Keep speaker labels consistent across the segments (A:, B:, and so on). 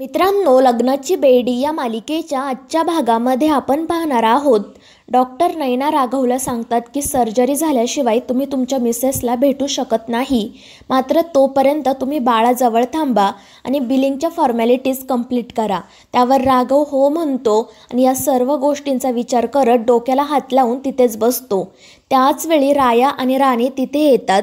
A: मित्रांनो लग्नाची बेडी या मालिकेच्या आजच्या भागामध्ये आपण पाहणार आहोत डॉक्टर नैना राघवला सांगतात की सर्जरी झाल्याशिवाय तुम्ही तुमच्या मिसेसला भेटू शकत नाही मात्र तोपर्यंत तुम्ही बाळाजवळ थांबा आणि बिलिंगच्या फॉर्मॅलिटीज कंप्लीट करा त्यावर राघव हो म्हणतो आणि या सर्व गोष्टींचा विचार करत डोक्याला हात लावून तिथेच बसतो त्याचवेळी राया आणि राणी तिथे येतात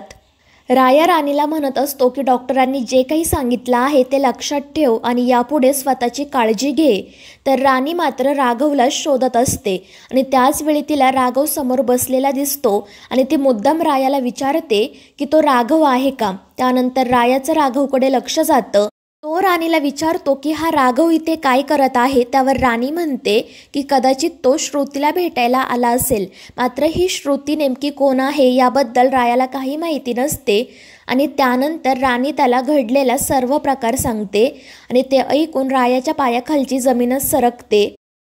A: राया राणीला म्हणत असतो की डॉक्टरांनी जे काही सांगितलं आहे ते लक्षात ठेव आणि यापुढे स्वतःची काळजी घे तर राणी मात्र राघवला शोधत असते आणि त्याचवेळी तिला राघव समोर बसलेला दिसतो आणि ती मुद्दाम रायाला विचारते की तो राघव आहे का त्यानंतर रायाचं राघवकडे लक्ष जातं तो राणीला विचारतो की हा राघव इथे काय करत आहे त्यावर राणी म्हणते की कदाचित तो श्रुतीला भेटायला आला असेल मात्र ही श्रुती नेमकी कोण आहे याबद्दल रायाला काही माहिती नसते आणि त्यानंतर राणी त्याला घडलेला सर्व प्रकार सांगते आणि ते ऐकून रायाच्या पायाखालची जमीनच सरकते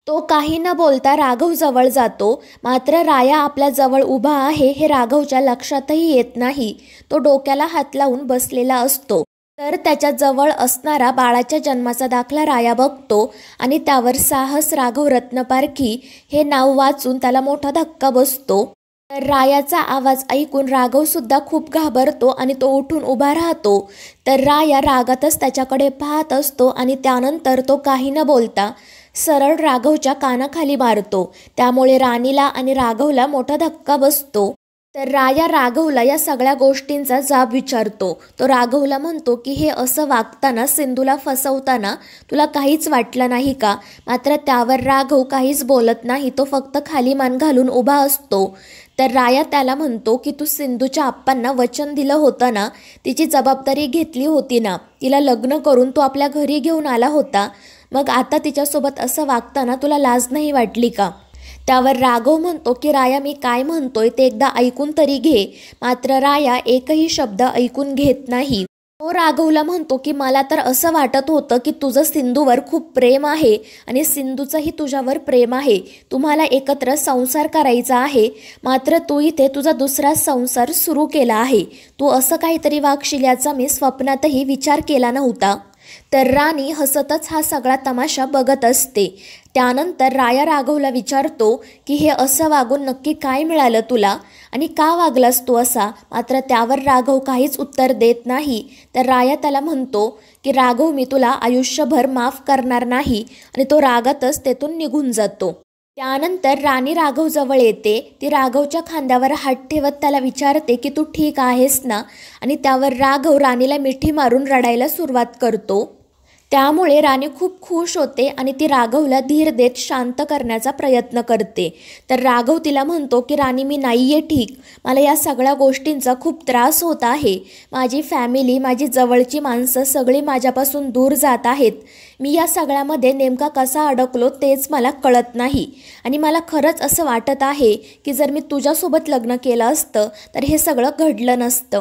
A: तो काही न बोलता राघव जवळ जातो मात्र राया आपल्या जवळ उभा आहे हे राघवच्या लक्षातही येत नाही तो डोक्याला हात लावून बसलेला असतो तर त्याच्याजवळ असणारा बाळाच्या जन्माचा दाखला राया बघतो आणि त्यावर साहस राघव रत्नपारखी हे नाव वाचून त्याला मोठा धक्का बसतो तर रायाचा आवाज ऐकून राघवसुद्धा खूप घाबरतो आणि तो उठून उभा राहतो तर राया रागातच त्याच्याकडे पाहत असतो आणि त्यानंतर तो काही न बोलता सरळ राघवच्या कानाखाली मारतो त्यामुळे राणीला आणि राघवला मोठा धक्का बसतो तर राया राघवला या सगळ्या गोष्टींचा जाब विचारतो तो राघवला म्हणतो की हे असं वागताना सिंधूला फसवताना तुला काहीच वाटलं नाही का मात्र त्यावर राघव काहीच बोलत नाही तो फक्त खाली मान घालून उभा असतो तर राया त्याला म्हणतो की तू सिंधूच्या आप्पांना वचन दिलं होतं ना तिची जबाबदारी घेतली होती ना तिला लग्न करून तू आपल्या घरी घेऊन आला होता मग आता तिच्यासोबत असं वागताना तुला लाज नाही वाटली का त्यावर राघव म्हणतो की राया मी काय म्हणतोय ते एकदा ऐकून तरी घे मात्र राया एकही शब्द ऐकून घेत नाही तो राघवला म्हणतो की मला तर असं वाटत होतं की तुझं सिंधूवर खूप प्रेम आहे आणि सिंधूचंही तुझ्यावर प्रेम आहे तुम्हाला एकत्र संसार करायचा आहे मात्र तू इथे तुझा दुसरा संसार सुरू केला आहे तू असं काहीतरी वागशील याचा मी स्वप्नातही विचार केला नव्हता तर राणी हसतच हा सगळा तमाशा बघत असते त्यानंतर राया राघवला विचारतो की हे असं वागून नक्की काय मिळालं तुला आणि का वागलास तू असा मात्र त्यावर राघव काहीच उत्तर देत नाही तर राया त्याला म्हणतो की राघव मी तुला आयुष्यभर माफ करणार नाही आणि तो रागातच तेथून निघून जातो त्यानंतर राणी राघवजवळ येते ती राघवच्या खांद्यावर हात ठेवत त्याला विचारते की तू ठीक आहेस ना आणि त्यावर राघव राणीला मिठी मारून रडायला सुरुवात करतो त्यामुळे राणी खूप खुश होते आणि ती राघवला धीर देत शांत करण्याचा प्रयत्न करते तर राघव तिला म्हणतो की राणी मी नाही आहे ठीक मला या सगळ्या गोष्टींचा खूप त्रास होत आहे माझी फॅमिली माझी जवळची माणसं सगळी माझ्यापासून दूर जात आहेत मी या सगळ्यामध्ये नेमका कसा अडकलो तेच मला कळत नाही आणि मला खरंच असं वाटत आहे की जर मी तुझ्यासोबत लग्न केलं असतं तर हे सगळं घडलं नसतं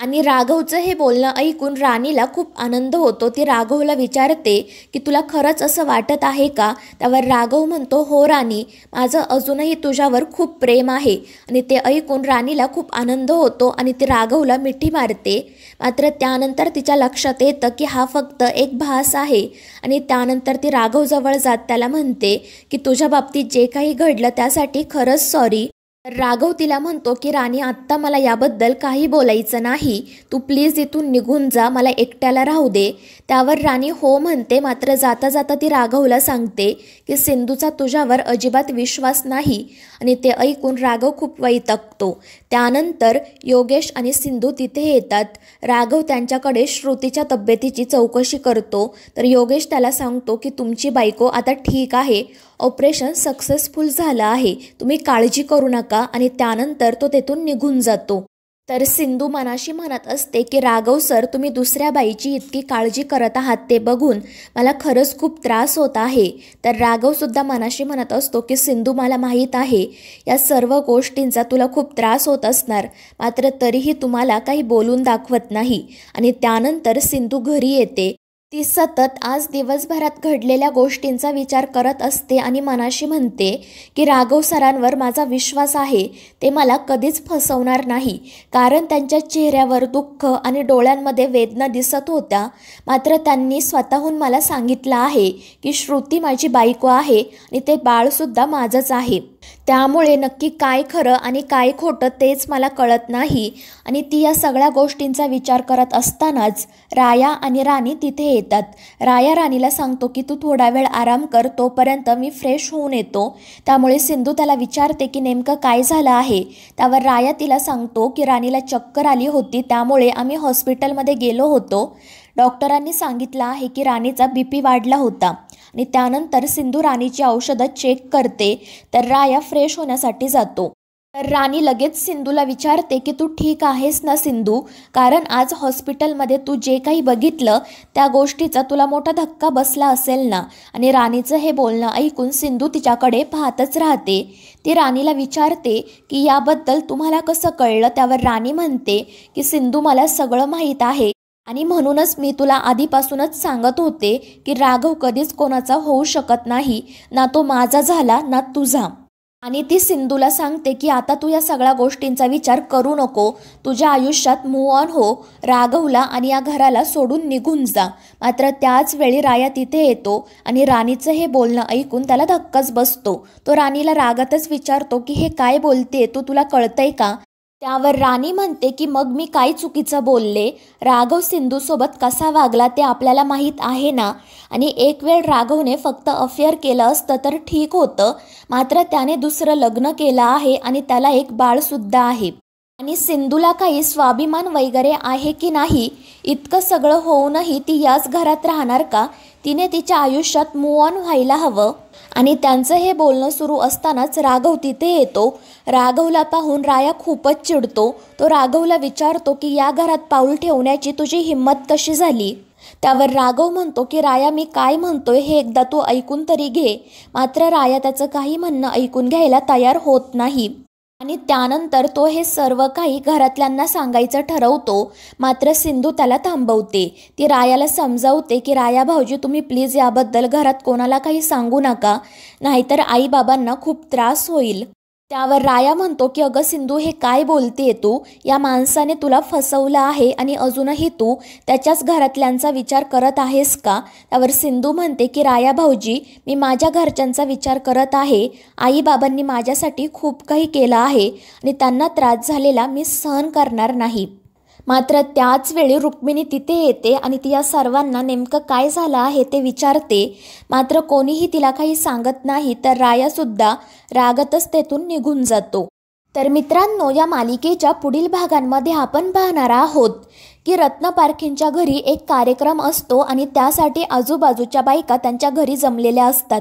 A: आणि राघवचं हे बोलणं ऐकून राणीला खूप आनंद होतो ती राघवला विचारते की तुला खरंच असं वाटत आहे का त्यावर राघव म्हणतो हो राणी माझं अजूनही तुझ्यावर खूप प्रेम आहे आणि ते ऐकून राणीला खूप आनंद होतो आणि ती राघवला मिठी मारते मात्र त्यानंतर तिच्या लक्षात येतं की हा फक्त एक भास आहे आणि त्यानंतर ती राघवजवळ जात त्याला म्हणते की तुझ्या बाबतीत जे काही घडलं त्यासाठी खरंच सॉरी राघव तिला म्हणतो की राणी आत्ता मला याबद्दल काही बोलायचं नाही तू प्लीज इथून निघून जा मला एकट्याला राहू दे त्यावर राणी हो म्हणते मात्र जाता जाता ती राघवला सांगते की सिंधूचा तुझ्यावर अजिबात विश्वास नाही आणि ते ऐकून राघव खूप वैतकतो त्यानंतर योगेश आणि सिंधू तिथे येतात राघव त्यांच्याकडे श्रुतीच्या तब्येतीची चौकशी करतो तर योगेश त्याला सांगतो की तुमची बायको आता ठीक आहे ऑपरेशन सक्सेसफुल झालं आहे तुम्ही काळजी करू नका का आणि त्यानंतर तो तेथून निघून जातो तर सिंधू मनाशी म्हणत असते की राघव सर तुम्ही दुसऱ्या बाईची इतकी काळजी करत आहात ते बघून मला खरंच खूप त्रास होत आहे तर राघवसुद्धा मनाशी म्हणत असतो की सिंधू मला माहीत आहे या सर्व गोष्टींचा तुला खूप त्रास होत असणार मात्र तरीही तुम्हाला काही बोलून दाखवत नाही आणि त्यानंतर सिंधू घरी येते ती सतत आज दिवसभरात घडलेल्या गोष्टींचा विचार करत असते आणि मनाशी म्हणते की राघव सरांवर माझा विश्वास आहे ते मला कधीच फसवणार नाही कारण त्यांच्या चेहऱ्यावर दुःख आणि डोळ्यांमध्ये वेदना दिसत होत्या मात्र त्यांनी स्वतःहून मला सांगितलं आहे की श्रुती माझी बायको आहे आणि ते बाळसुद्धा माझंच आहे त्यामुळे नक्की काय खरं आणि काय खोटं तेच मला कळत नाही आणि ती या सगळ्या गोष्टींचा विचार करत असतानाच राया आणि राणी तिथे येतात राया राणीला सांगतो की तू थोडा वेळ आराम कर तोपर्यंत मी फ्रेश होऊन येतो त्यामुळे सिंधू त्याला विचारते की नेमकं काय झालं आहे त्यावर राया तिला सांगतो की राणीला चक्कर आली होती त्यामुळे आम्ही हॉस्पिटलमध्ये गेलो होतो डॉक्टरांनी सांगितलं आहे की राणीचा बी पी वाढला होता आणि त्यानंतर सिंधू राणीची औषधं चेक करते तर राया फ्रेश होण्यासाठी जातो तर राणी लगेच सिंधूला विचारते की तू ठीक आहेस ना सिंधू कारण आज हॉस्पिटलमध्ये तू जे काही बघितलं त्या गोष्टीचा तुला मोठा धक्का बसला असेल ना आणि राणीचं हे बोलणं ऐकून सिंधू तिच्याकडे पाहतच राहते ती राणीला विचारते की याबद्दल तुम्हाला कसं कळलं त्यावर राणी म्हणते की सिंधू मला सगळं माहीत आहे आणि म्हणूनच मी तुला आधीपासूनच सांगत होते की राघव कधीच कोणाचा होऊ शकत नाही ना तो माझा झाला ना तुझा आणि ती सिंधूला सांगते की आता तू या सगळ्या गोष्टींचा विचार करू नको तुझ्या आयुष्यात मूव ऑन हो राघवला आणि या घराला सोडून निघून जा मात्र त्याच वेळी राया तिथे येतो आणि राणीचं हे बोलणं ऐकून त्याला धक्काच बसतो तो राणीला रागातच विचारतो की हे काय बोलते तू तुला कळतंय का त्यावर राणी म्हणते की मग मी काय चुकीचं बोलले राघव सिंधूसोबत कसा वागला ते आपल्याला माहीत आहे ना आणि एक वेळ राघवने फक्त अफेअर केलं असतं तर ठीक होतं मात्र त्याने दुसरं लग्न केलं आहे आणि त्याला एक बाळसुद्धा आहे आणि सिंधूला काही स्वाभिमान वगैरे आहे की नाही इतकं सगळं होऊनही ती याच घरात राहणार का तिने तिच्या आयुष्यात मूव ऑन व्हायला हवं आणि त्यांचं हे बोलणं सुरू असतानाच राघव तिथे येतो राघवला पाहून राया खूपच चिडतो तो राघवला विचारतो की या घरात पाऊल ठेवण्याची तुझी हिंमत कशी झाली त्यावर राघव म्हणतो की राया मी काय म्हणतोय हे एकदा तू ऐकून तरी घे मात्र राया त्याचं काही म्हणणं ऐकून घ्यायला तयार होत नाही आणि त्यानंतर तो हे सर्व काही घरातल्यांना सांगायचं ठरवतो मात्र सिंधू त्याला थांबवते ती रायाला समजावते की राया भाऊजी तुम्ही प्लीज याबद्दल घरात कोणाला काही सांगू नका नाहीतर आईबाबांना खूप त्रास होईल त्यावर राया म्हणतो की अगं सिंधू हे काय बोलते तू या माणसाने तुला फसवलं आहे आणि अजूनही तू त्याच्याच घरातल्यांचा विचार करत आहेस का त्यावर सिंधू म्हणते की राया भाऊजी मी माझ्या घरच्यांचा विचार करत आहे आईबाबांनी माझ्यासाठी खूप काही केलं आहे आणि त्यांना त्रास झालेला मी सहन करणार नाही मात्र त्याच वेळी रुक्मिणी तिथे येते आणि ती या सर्वांना नेमकं काय झालं आहे ते विचारते मात्र कोणीही तिला काही सांगत नाही तर रायासुद्धा रागतच तेथून निघून जातो तर मित्रांनो या मालिकेच्या पुढील भागांमध्ये आपण पाहणार आहोत की रत्न पारखेंच्या घरी एक कार्यक्रम असतो आणि त्यासाठी आजूबाजूच्या बायका त्यांच्या घरी जमलेल्या असतात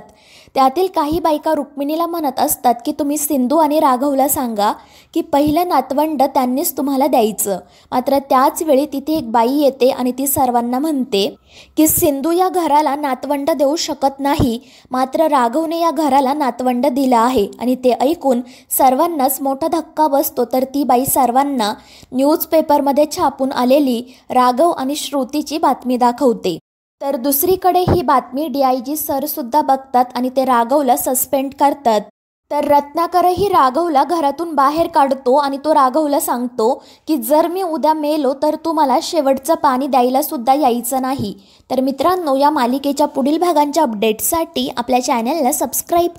A: त्यातील काही बायका रुक्मिणीला म्हणत असतात की तुम्ही सिंधू आणि राघवला सांगा की पहिलं नातवंड त्यांनीच तुम्हाला द्यायचं मात्र त्याच वेळी तिथे एक बाई येते आणि ती सर्वांना म्हणते की सिंधू या घराला नातवंड देऊ शकत नाही मात्र राघवने या घराला नातवंड दिला आहे आणि ते ऐकून सर्वांनाच मोठा धक्का बसतो तर ती बाई सर्वांना न्यूजपेपरमध्ये छापून आलेली राघव आणि श्रुतीची बातमी दाखवते तर दुसरीकडे ही बातमी डी आय जी बघतात आणि ते राघवला सस्पेंड करतात तर रत्नाकरही राघवला घरातून बाहेर काढतो आणि तो राघवला सांगतो की जर मी उद्या मेलो तर तू मला शेवटचं पाणी द्यायला सुद्धा यायचं नाही तर मित्रांनो या मालिकेच्या पुढील भागांच्या अपडेटसाठी आपल्या चॅनलला सबस्क्राईब